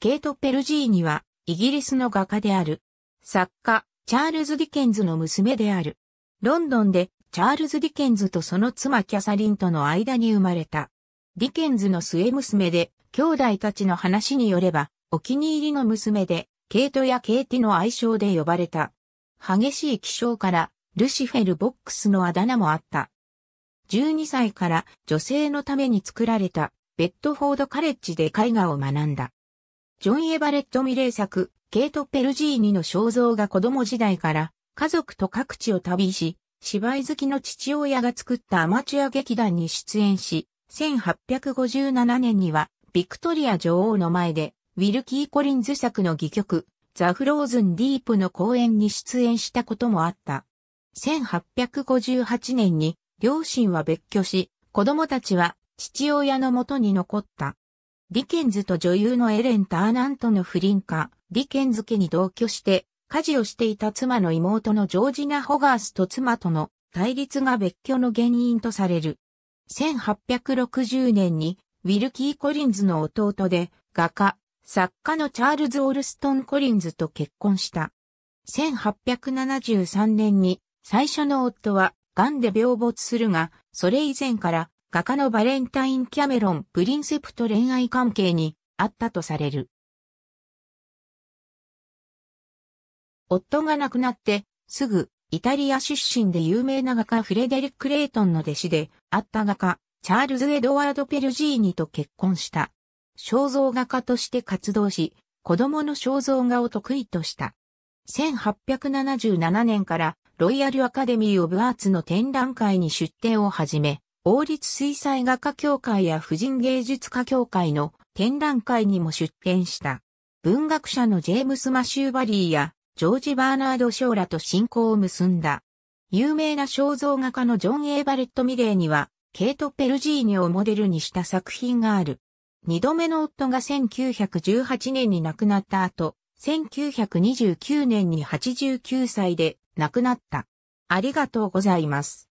ケイト・ペルジーニは、イギリスの画家である。作家、チャールズ・ディケンズの娘である。ロンドンで、チャールズ・ディケンズとその妻キャサリンとの間に生まれた。ディケンズの末娘で、兄弟たちの話によれば、お気に入りの娘で、ケイトやケイティの愛称で呼ばれた。激しい気象から、ルシフェル・ボックスのあだ名もあった。12歳から女性のために作られたベッドフォードカレッジで絵画を学んだ。ジョン・エヴァレット・ミレー作、ケイト・ペルジーニの肖像が子供時代から家族と各地を旅し、芝居好きの父親が作ったアマチュア劇団に出演し、1857年にはビクトリア女王の前でウィルキー・コリンズ作の戯曲、ザ・フローズン・ディープの公演に出演したこともあった。1858年に両親は別居し、子供たちは父親のもとに残った。ディケンズと女優のエレン・ターナントの不倫家、ディケンズ家に同居して、家事をしていた妻の妹のジョージナ・ホガースと妻との対立が別居の原因とされる。1860年に、ウィルキー・コリンズの弟で、画家、作家のチャールズ・オルストン・コリンズと結婚した。1873年に、最初の夫は、癌で病没するが、それ以前から画家のバレンタイン・キャメロン・プリンセプと恋愛関係にあったとされる。夫が亡くなって、すぐ、イタリア出身で有名な画家フレデリック・レイトンの弟子であった画家、チャールズ・エドワード・ペルジーニと結婚した。肖像画家として活動し、子供の肖像画を得意とした。1877年からロイヤルアカデミー・オブ・アーツの展覧会に出展を始め、王立水彩画家協会や婦人芸術家協会の展覧会にも出展した。文学者のジェームス・マシューバリーやジョージ・バーナード・ショーラと親交を結んだ。有名な肖像画家のジョン・エーバレット・ミレーには、ケイト・ペルジーニをモデルにした作品がある。二度目の夫が1918年に亡くなった後、1929年に89歳で亡くなった。ありがとうございます。